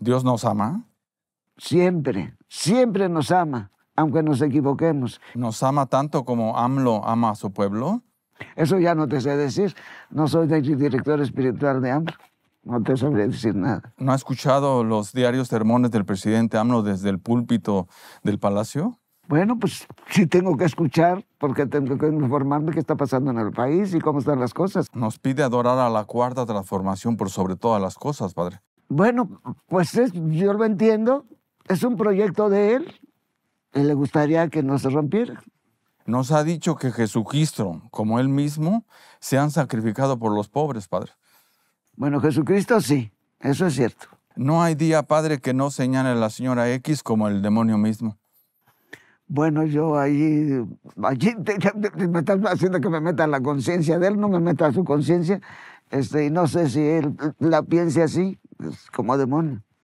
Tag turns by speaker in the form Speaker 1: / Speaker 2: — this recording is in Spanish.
Speaker 1: Dios nos ama. Siempre, siempre nos ama, aunque nos equivoquemos. ¿Nos ama tanto como AMLO ama a su pueblo? Eso ya no te sé decir.
Speaker 2: No soy director espiritual de AMLO. No te sabré decir nada.
Speaker 1: ¿No ha escuchado
Speaker 3: los diarios sermones del presidente AMLO desde el púlpito del Palacio?
Speaker 2: Bueno, pues sí tengo que escuchar porque tengo que informarme qué está pasando en el país y cómo están las cosas.
Speaker 3: Nos pide adorar a la cuarta transformación por sobre todas las cosas, Padre.
Speaker 2: Bueno, pues yo lo entiendo. Es un proyecto de él. Y le gustaría que no se rompiera.
Speaker 3: Nos ha dicho que Jesucristo, como él mismo, se han sacrificado por los pobres, Padre. Bueno, Jesucristo sí, eso es cierto. No hay día, Padre, que no señale a la señora X como el demonio mismo.
Speaker 2: Bueno, yo ahí, me están haciendo que me meta la conciencia de él, no me meta su conciencia, este, y no sé si él la piense así, es como demonio.